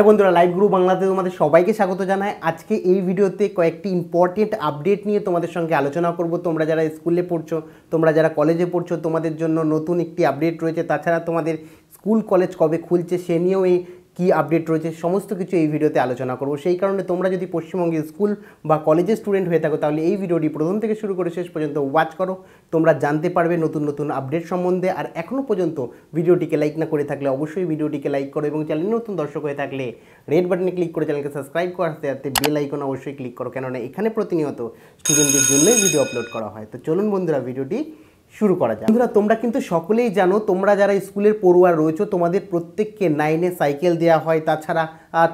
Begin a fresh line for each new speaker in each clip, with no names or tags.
hello বন্ধুরা live group বাংলাতে তোমাদের সবাইকে স্বাগত জানাই আজকে এই ভিডিওতে কয়েকটি ইম্পর্টেন্ট আপডেট নিয়ে তোমাদের সঙ্গে আলোচনা করব তোমরা যারা স্কুলে পড়ছো তোমরা যারা কলেজে পড়ছো তোমাদের জন্য নতুন একটি আপডেট রয়েছে তাছাড়া তোমাদের স্কুল কলেজ কবে খুলছে সে নিয়েও এই কি আপডেট রয়েছে সমস্ত কিছু এই ভিডিওতে আলোচনা করব সেই কারণে তোমরা যদি পশ্চিমবঙ্গের স্কুল বা কলেজের স্টুডেন্ট হয়ে থাকো তাহলে এই ভিডিওটি প্রথম থেকে শুরু করে শেষ পর্যন্ত ওয়াচ করো তোমরা জানতে পারবে নতুন নতুন আপডেট সম্বন্ধে আর এখনও পর্যন্ত ভিডিওটিকে লাইক না করে থাকলে অবশ্যই ভিডিওটিকে লাইক করো এবং চ্যানেল নতুন দর্শক হয়ে থাকলে রেড বাটনে ক্লিক করে চ্যানেলকে সাবস্ক্রাইব করার সাথে সাথে বেল আইকন অবশ্যই ক্লিক করো কেননা এখানে প্রতিনিয়ত স্টুডেন্টদের জন্যই ভিডিও আপলোড করা হয় তো চলুন বন্ধুরা ভিডিওটি শুরু করা যায় বন্ধুরা তোমরা কিন্তু সকলেই জানো তোমরা যারা স্কুলের পড়ুয়া রয়েছো তোমাদের প্রত্যেককে নাইনে সাইকেল দেওয়া হয় তাছাড়া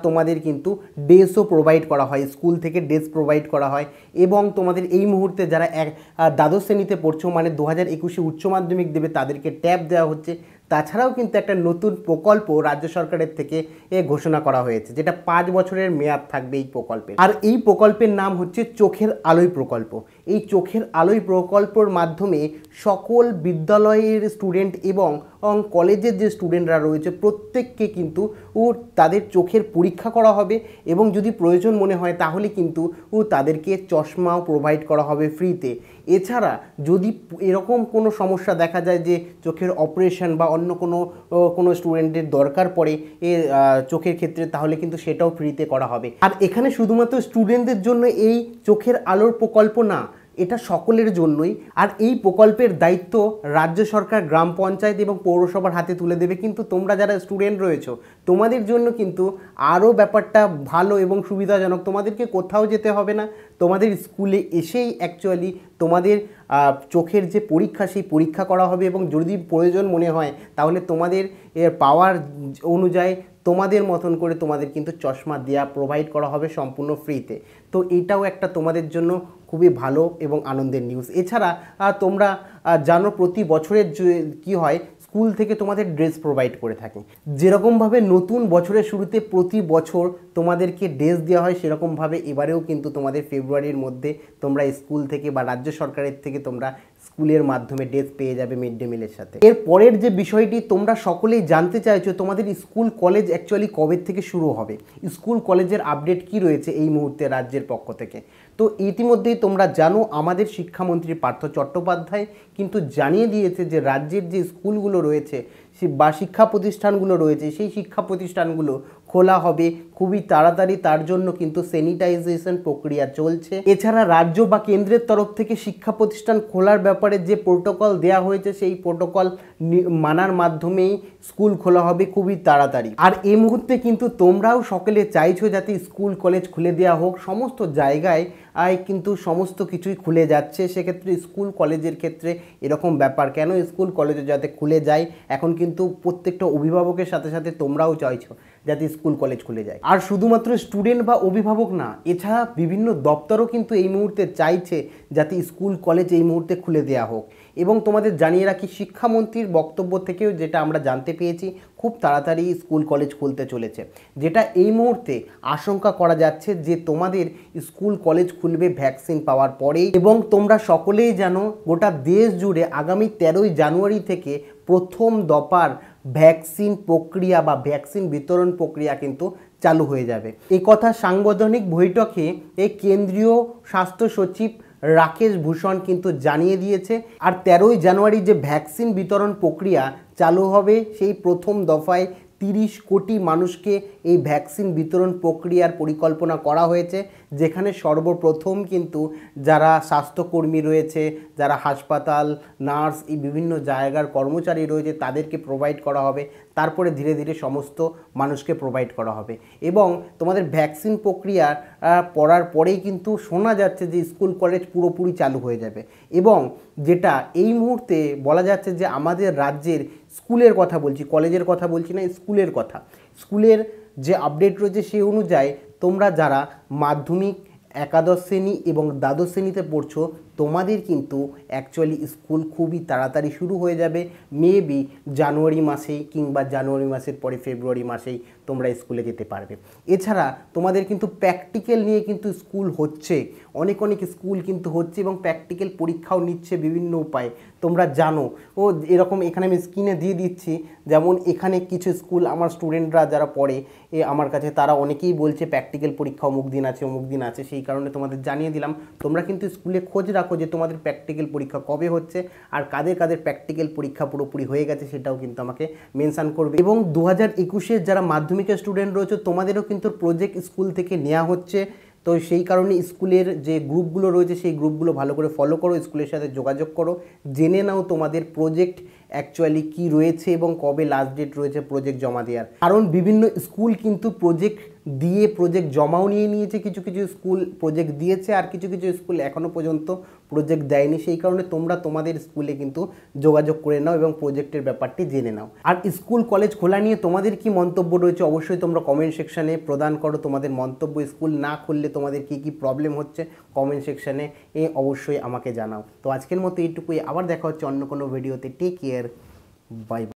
তোমাদের কিন্তু ড্রেসও প্রোভাইড করা হয় স্কুল থেকে ড্রেস প্রোভাইড করা হয় এবং তোমাদের এই মুহূর্তে যারা এক দ্বাদশ শ্রেণীতে পড়ছো মানে দু হাজার একুশে উচ্চ মাধ্যমিক দেবে তাদেরকে ট্যাব দেওয়া হচ্ছে তাছাড়াও কিন্তু একটা নতুন প্রকল্প রাজ্য সরকারের থেকে এ ঘোষণা করা হয়েছে যেটা পাঁচ বছরের মেয়াদ থাকবে এই প্রকল্পে আর এই প্রকল্পের নাম হচ্ছে চোখের আলোয় প্রকল্প এই চোখের আলোয় প্রকল্পর মাধ্যমে সকল বিদ্যালয়ের স্টুডেন্ট এবং কলেজের যে স্টুডেন্টরা রয়েছে প্রত্যেককে কিন্তু ও তাদের চোখের পরীক্ষা করা হবে এবং যদি প্রয়োজন মনে হয় তাহলে কিন্তু ও তাদেরকে চশমাও প্রোভাইড করা হবে ফ্রিতে এছাড়া যদি এরকম কোনো সমস্যা দেখা যায় যে চোখের অপারেশন বা অন্য কোনো কোনো স্টুডেন্টের দরকার পড়ে এ চোখের ক্ষেত্রে তাহলে কিন্তু সেটাও ফ্রিতে করা হবে আর এখানে শুধুমাত্র স্টুডেন্টদের জন্য এই চোখের আলোর প্রকল্প না এটা সকলের জন্যই আর এই প্রকল্পের দায়িত্ব রাজ্য সরকার গ্রাম পঞ্চায়েত এবং পৌরসভার হাতে তুলে দেবে কিন্তু তোমরা যারা স্টুডেন্ট রয়েছো তোমাদের জন্য কিন্তু আরও ব্যাপারটা ভালো এবং সুবিধাজনক তোমাদেরকে কোথাও যেতে হবে না তোমাদের স্কুলে এসেই অ্যাকচুয়ালি তোমাদের চোখের যে পরীক্ষা সেই পরীক্ষা করা হবে এবং যদি প্রয়োজন মনে হয় তাহলে তোমাদের পাওয়ার অনুযায়ী তোমাদের মতন করে তোমাদের কিন্তু চশমা দেয়া প্রোভাইড করা হবে সম্পূর্ণ ফ্রিতে তো এটাও একটা তোমাদের জন্য খুবই ভালো এবং আনন্দের নিউজ এছাড়া তোমরা জানো প্রতি বছরের কি হয় স্কুল থেকে তোমাদের ড্রেস প্রোভাইড করে থাকে যেরকমভাবে নতুন বছরের শুরুতে প্রতি বছর তোমাদেরকে ড্রেস দেওয়া হয় সেরকমভাবে এবারেও কিন্তু তোমাদের ফেব্রুয়ারির মধ্যে তোমরা স্কুল থেকে বা রাজ্য সরকারের থেকে তোমরা স্কুলের মাধ্যমে ড্রেস পেয়ে যাবে মিড ডে মিলের সাথে এর পরের যে বিষয়টি তোমরা সকলেই জানতে চাইছো তোমাদের স্কুল কলেজ অ্যাকচুয়ালি কবে থেকে শুরু হবে স্কুল কলেজের আপডেট কি রয়েছে এই মুহূর্তে রাজ্যের পক্ষ থেকে তো ইতিমধ্যেই তোমরা জানো আমাদের শিক্ষামন্ত্রী পার্থ চট্টোপাধ্যায় কিন্তু জানিয়ে দিয়েছে যে রাজ্যের যে স্কুলগুলো রয়েছে বা শিক্ষা প্রতিষ্ঠানগুলো রয়েছে সেই শিক্ষা প্রতিষ্ঠানগুলো খোলা হবে খুবই তাড়াতাড়ি তার জন্য কিন্তু স্যানিটাইজেশন প্রক্রিয়া চলছে এছাড়া রাজ্য বা কেন্দ্রের তরফ থেকে শিক্ষা প্রতিষ্ঠান খোলার ব্যাপারে যে প্রোটোকল দেয়া হয়েছে সেই প্রোটোকল মানার মাধ্যমেই স্কুল খোলা হবে খুবই তাড়াতাড়ি আর এই মুহূর্তে কিন্তু তোমরাও সকলে চাইছো যাতে স্কুল কলেজ খুলে দেওয়া হোক সমস্ত জায়গায় আয় কিন্তু সমস্ত কিছুই খুলে যাচ্ছে সেক্ষেত্রে স্কুল কলেজের ক্ষেত্রে এরকম ব্যাপার কেন স্কুল কলেজে যাতে খুলে যায় এখন কিন্তু প্রত্যেকটা অভিভাবকের সাথে সাথে তোমরাও চাইছো যাতে স্কুল কলেজ খুলে যায় আর শুধুমাত্র স্টুডেন্ট বা অভিভাবক না এছাড়া বিভিন্ন দপ্তরও কিন্তু এই মুহূর্তে চাইছে যাতে স্কুল কলেজ এই মুহূর্তে খুলে দেওয়া হোক এবং তোমাদের জানিয়ে রাখি শিক্ষামন্ত্রীর বক্তব্য থেকেও যেটা আমরা জানতে পেয়েছি খুব তাড়াতাড়ি স্কুল কলেজ খুলতে চলেছে যেটা এই মুহূর্তে আশঙ্কা করা যাচ্ছে যে তোমাদের স্কুল কলেজ খুলবে ভ্যাকসিন পাওয়ার পরেই এবং তোমরা সকলেই জানো গোটা দেশ জুড়ে আগামী তেরোই জানুয়ারি থেকে প্রথম দপার ভ্যাকসিন প্রক্রিয়া বা ভ্যাকসিন বিতরণ প্রক্রিয়া কিন্তু চালু হয়ে যাবে এই কথা সাংবিধানিক বৈঠকে এই কেন্দ্রীয় স্বাস্থ্য সচিব রাকেশ ভূষণ কিন্তু জানিয়ে দিয়েছে আর তেরোই জানুয়ারি যে ভ্যাকসিন বিতরণ প্রক্রিয়া চালু হবে সেই প্রথম দফায় তিরিশ কোটি মানুষকে এই ভ্যাকসিন বিতরণ প্রক্রিয়ার পরিকল্পনা করা হয়েছে যেখানে সর্বপ্রথম কিন্তু যারা স্বাস্থ্যকর্মী রয়েছে যারা হাসপাতাল নার্স এই বিভিন্ন জায়গার কর্মচারী রয়েছে তাদেরকে প্রোভাইড করা হবে তারপরে ধীরে ধীরে সমস্ত মানুষকে প্রোভাইড করা হবে এবং তোমাদের ভ্যাকসিন প্রক্রিয়া পড়ার পরেই কিন্তু শোনা যাচ্ছে যে স্কুল কলেজ পুরোপুরি চালু হয়ে যাবে এবং যেটা এই মুহূর্তে বলা যাচ্ছে যে আমাদের রাজ্যের স্কুলের কথা বলছি কলেজের কথা বলছি না স্কুলের কথা স্কুলের যে আপডেট রয়েছে সেই অনুযায়ী তোমরা যারা মাধ্যমিক একাদশ শ্রেণী এবং দ্বাদশ শ্রেণীতে পড়ছো তোমাদের কিন্তু অ্যাকচুয়ালি স্কুল খুবই তাড়াতাড়ি শুরু হয়ে যাবে মেবি জানুয়ারি মাসেই কিংবা জানুয়ারি মাসের পরে ফেব্রুয়ারি মাসেই তোমরা স্কুলে যেতে পারবে এছাড়া তোমাদের কিন্তু প্র্যাকটিক্যাল নিয়ে কিন্তু স্কুল হচ্ছে অনেক অনেক স্কুল কিন্তু হচ্ছে এবং প্র্যাকটিক্যাল পরীক্ষাও নিচ্ছে বিভিন্ন উপায়ে তোমরা জানো ও এরকম এখানে আমি স্ক্রিনে দিয়ে দিচ্ছি যেমন এখানে কিছু স্কুল আমার স্টুডেন্টরা যারা পড়ে এ আমার কাছে তারা অনেকেই বলছে প্র্যাকটিক্যাল পরীক্ষা অমুক দিন আছে অমুক দিন আছে সেই কারণে তোমাদের জানিয়ে দিলাম তোমরা কিন্তু স্কুলে খোঁজ রাখো রাখো যে তোমাদের প্র্যাকটিক্যাল পরীক্ষা কবে হচ্ছে আর কাদের কাদের প্র্যাকটিক্যাল পরীক্ষা পুরোপুরি হয়ে গেছে সেটাও কিন্তু আমাকে মেনশান করবে এবং দু হাজার একুশের যারা মাধ্যমিকের স্টুডেন্ট রয়েছে তোমাদেরও কিন্তু প্রজেক্ট স্কুল থেকে নেওয়া হচ্ছে তো সেই কারণে স্কুলের যে গ্রুপগুলো রয়েছে সেই গ্রুপগুলো ভালো করে ফলো করো স্কুলের সাথে যোগাযোগ করো জেনে নাও তোমাদের প্রজেক্ট অ্যাকচুয়ালি কি রয়েছে এবং কবে লাস্ট ডেট রয়েছে প্রজেক্ট জমা দেওয়ার কারণ বিভিন্ন স্কুল কিন্তু প্রজেক্ট দিয়ে প্রজেক্ট জমাও নিয়ে নিয়েছে কিছু কিছু স্কুল প্রজেক্ট দিয়েছে আর কিছু কিছু স্কুল এখনও পর্যন্ত প্রজেক্ট দেয়নি সেই কারণে তোমরা তোমাদের স্কুলে কিন্তু যোগাযোগ করে নাও এবং প্রজেক্টের ব্যাপারটি জেনে নাও আর স্কুল কলেজ খোলা নিয়ে তোমাদের কি মন্তব্য রয়েছে অবশ্যই তোমরা কমেন্ট সেকশানে প্রদান করো তোমাদের মন্তব্য স্কুল না খুললে তোমাদের কি কি প্রবলেম হচ্ছে কমেন্ট সেকশানে এ অবশ্যই আমাকে জানাও তো আজকের মতো এইটুকুই আবার দেখা হচ্ছে অন্য কোনো ভিডিওতে টেক কেয়ার বাই